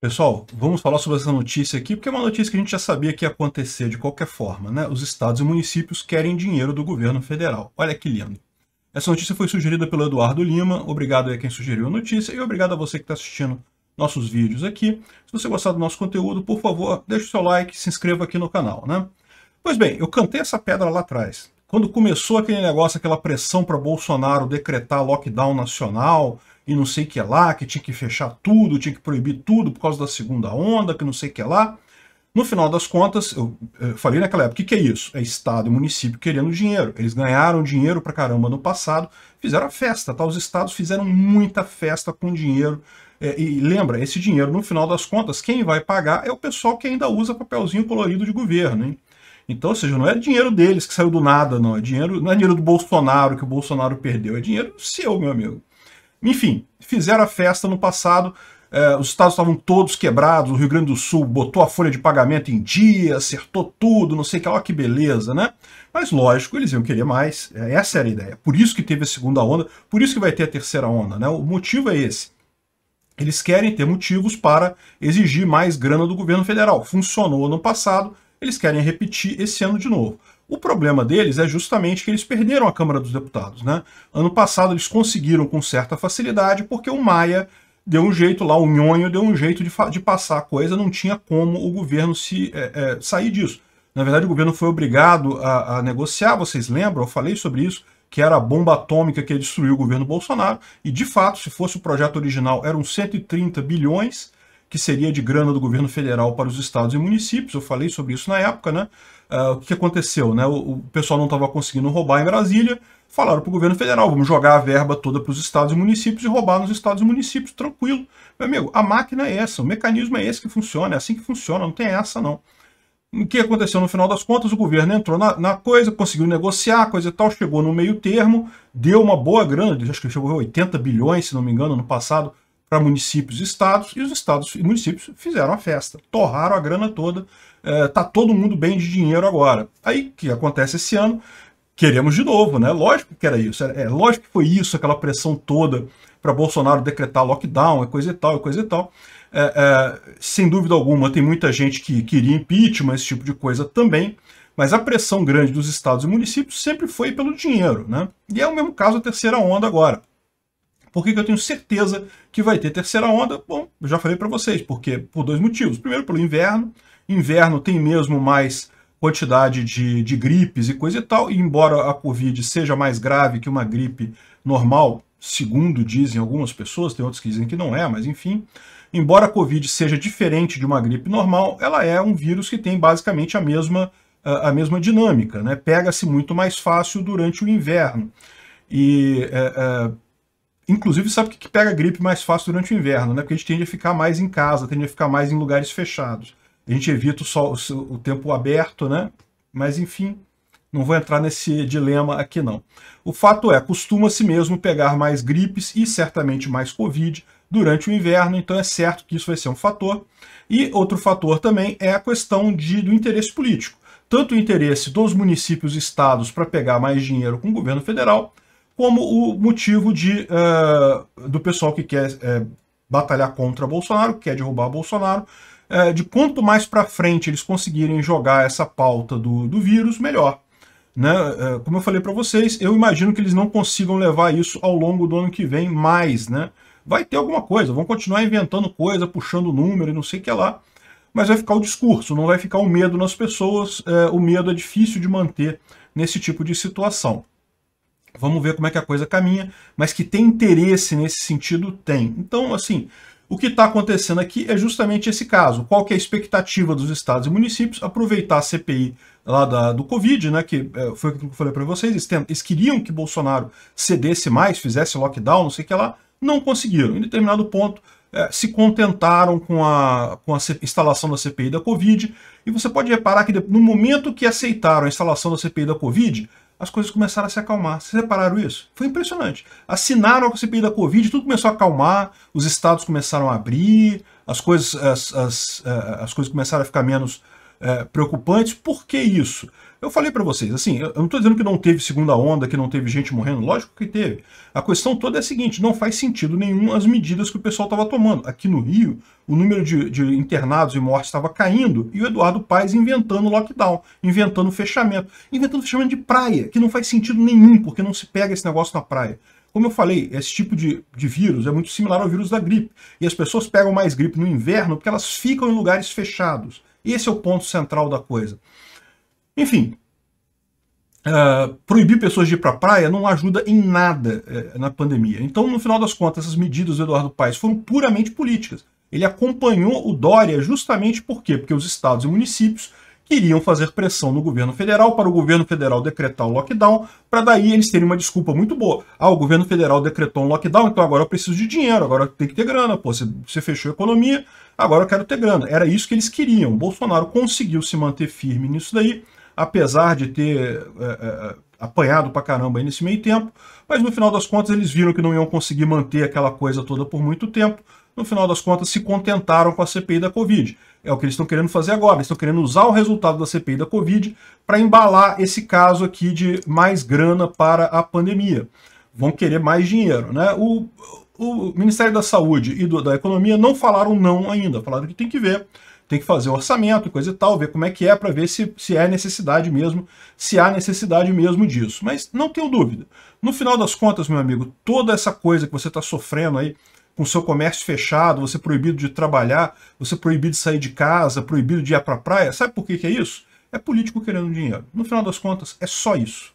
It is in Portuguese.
Pessoal, vamos falar sobre essa notícia aqui, porque é uma notícia que a gente já sabia que ia acontecer de qualquer forma, né? Os estados e municípios querem dinheiro do governo federal. Olha que lindo. Essa notícia foi sugerida pelo Eduardo Lima. Obrigado a quem sugeriu a notícia e obrigado a você que está assistindo nossos vídeos aqui. Se você gostar do nosso conteúdo, por favor, deixe o seu like e se inscreva aqui no canal, né? Pois bem, eu cantei essa pedra lá atrás. Quando começou aquele negócio, aquela pressão para Bolsonaro decretar lockdown nacional, e não sei o que lá, que tinha que fechar tudo, tinha que proibir tudo por causa da segunda onda, que não sei o que lá. No final das contas, eu, eh, falei naquela época, o que, que é isso? É Estado e município querendo dinheiro. Eles ganharam dinheiro pra caramba no passado, fizeram a festa, tá? Os estados fizeram muita festa com dinheiro. É, e lembra, esse dinheiro, no final das contas, quem vai pagar é o pessoal que ainda usa papelzinho colorido de governo, hein? Então, ou seja, não é dinheiro deles que saiu do nada, não. É dinheiro, não é dinheiro do Bolsonaro que o Bolsonaro perdeu, é dinheiro seu, meu amigo. Enfim, fizeram a festa no passado, é, os estados estavam todos quebrados, o Rio Grande do Sul botou a folha de pagamento em dia, acertou tudo, não sei o que, olha que beleza, né? Mas lógico, eles iam querer mais, é, essa era a ideia. Por isso que teve a segunda onda, por isso que vai ter a terceira onda, né? O motivo é esse. Eles querem ter motivos para exigir mais grana do governo federal. Funcionou no passado, eles querem repetir esse ano de novo. O problema deles é justamente que eles perderam a Câmara dos Deputados. Né? Ano passado eles conseguiram com certa facilidade, porque o Maia deu um jeito lá, o Nhonho deu um jeito de, de passar a coisa, não tinha como o governo se é, é, sair disso. Na verdade, o governo foi obrigado a, a negociar, vocês lembram? Eu falei sobre isso, que era a bomba atômica que destruiu o governo Bolsonaro, e de fato, se fosse o projeto original, eram 130 bilhões, que seria de grana do governo federal para os estados e municípios. Eu falei sobre isso na época, né? Uh, o que aconteceu, né? O, o pessoal não estava conseguindo roubar em Brasília, falaram para o governo federal, vamos jogar a verba toda para os estados e municípios e roubar nos estados e municípios, tranquilo. Meu amigo, a máquina é essa, o mecanismo é esse que funciona, é assim que funciona, não tem essa não. O que aconteceu no final das contas? O governo entrou na, na coisa, conseguiu negociar, coisa e tal, chegou no meio termo, deu uma boa grana, acho que chegou a 80 bilhões, se não me engano, no passado, para municípios e estados, e os estados e municípios fizeram a festa, torraram a grana toda, está é, todo mundo bem de dinheiro agora. Aí o que acontece esse ano? Queremos de novo, né? Lógico que era isso, é, lógico que foi isso, aquela pressão toda para Bolsonaro decretar lockdown, é coisa e tal, é coisa e tal. É, é, sem dúvida alguma, tem muita gente que queria impeachment, esse tipo de coisa também, mas a pressão grande dos estados e municípios sempre foi pelo dinheiro, né? E é o mesmo caso a terceira onda agora. Por que, que eu tenho certeza que vai ter terceira onda? Bom, eu já falei para vocês, porque por dois motivos. Primeiro, pelo inverno. Inverno tem mesmo mais quantidade de, de gripes e coisa e tal, e embora a Covid seja mais grave que uma gripe normal, segundo dizem algumas pessoas, tem outros que dizem que não é, mas enfim, embora a Covid seja diferente de uma gripe normal, ela é um vírus que tem basicamente a mesma, a, mesma dinâmica, né? pega-se muito mais fácil durante o inverno. E é, é, Inclusive, sabe o que pega gripe mais fácil durante o inverno, né? Porque a gente tende a ficar mais em casa, tende a ficar mais em lugares fechados. A gente evita o, sol, o tempo aberto, né? Mas, enfim, não vou entrar nesse dilema aqui, não. O fato é, costuma-se mesmo pegar mais gripes e certamente mais Covid durante o inverno, então é certo que isso vai ser um fator. E outro fator também é a questão de, do interesse político. Tanto o interesse dos municípios e estados para pegar mais dinheiro com o governo federal, como o motivo de, uh, do pessoal que quer uh, batalhar contra Bolsonaro, quer derrubar Bolsonaro, uh, de quanto mais para frente eles conseguirem jogar essa pauta do, do vírus, melhor. Né? como eu falei para vocês, eu imagino que eles não consigam levar isso ao longo do ano que vem mais. Né? Vai ter alguma coisa, vão continuar inventando coisa, puxando número e não sei o que lá, mas vai ficar o discurso, não vai ficar o medo nas pessoas, o medo é difícil de manter nesse tipo de situação. Vamos ver como é que a coisa caminha, mas que tem interesse nesse sentido, tem. Então, assim, o que está acontecendo aqui é justamente esse caso. Qual que é a expectativa dos estados e municípios aproveitar a CPI lá da, do Covid, né, que é, foi aquilo que eu falei para vocês, eles, tem, eles, queriam que Bolsonaro cedesse mais, fizesse lockdown, não sei o que lá, não conseguiram. Em determinado ponto, é, se contentaram com a, com a instalação da CPI da Covid, e você pode reparar que no momento que aceitaram a instalação da CPI da Covid, as coisas começaram a se acalmar. Vocês repararam isso? Foi impressionante. Assinaram a CPI da Covid, tudo começou a acalmar, os estados começaram a abrir, as coisas, as, as, eh, as coisas começaram a ficar menos é, preocupantes. Por que isso? Eu falei para vocês, assim, eu não estou dizendo que não teve segunda onda, que não teve gente morrendo, lógico que teve. A questão toda é a seguinte, não faz sentido nenhum as medidas que o pessoal estava tomando. Aqui no Rio, o número de, de internados e mortes estava caindo e o Eduardo Paes inventando lockdown, inventando fechamento, inventando fechamento de praia, que não faz sentido nenhum, porque não se pega esse negócio na praia. Como eu falei, esse tipo de, de vírus é muito similar ao vírus da gripe. E as pessoas pegam mais gripe no inverno porque elas ficam em lugares fechados. Esse é o ponto central da coisa. Enfim, uh, proibir pessoas de ir para a praia não ajuda em nada uh, na pandemia. Então, no final das contas, essas medidas do Eduardo Paes foram puramente políticas. Ele acompanhou o Dória justamente por quê? Porque os estados e municípios queriam fazer pressão no governo federal para o governo federal decretar o lockdown, para daí eles terem uma desculpa muito boa. Ah, o governo federal decretou um lockdown, então agora eu preciso de dinheiro, agora tem que ter grana, pô, você, você fechou a economia, agora eu quero ter grana. Era isso que eles queriam. Bolsonaro conseguiu se manter firme nisso daí, apesar de ter é, é, é apanhado pra caramba aí nesse meio tempo, mas no final das contas eles viram que não iam conseguir manter aquela coisa toda por muito tempo, no final das contas se contentaram com a CPI da Covid. É o que eles estão querendo fazer agora, estão querendo usar o resultado da CPI da Covid para embalar esse caso aqui de mais grana para a pandemia. Vão querer mais dinheiro, né? O, o Ministério da Saúde e do, da Economia não falaram não ainda, falaram que tem que ver tem que fazer o orçamento e coisa e tal, ver como é que é para ver se, se é necessidade mesmo, se há necessidade mesmo disso. Mas não tenho dúvida. No final das contas, meu amigo, toda essa coisa que você está sofrendo aí, com seu comércio fechado, você proibido de trabalhar, você proibido de sair de casa, proibido de ir para a praia, sabe por que, que é isso? É político querendo dinheiro. No final das contas, é só isso.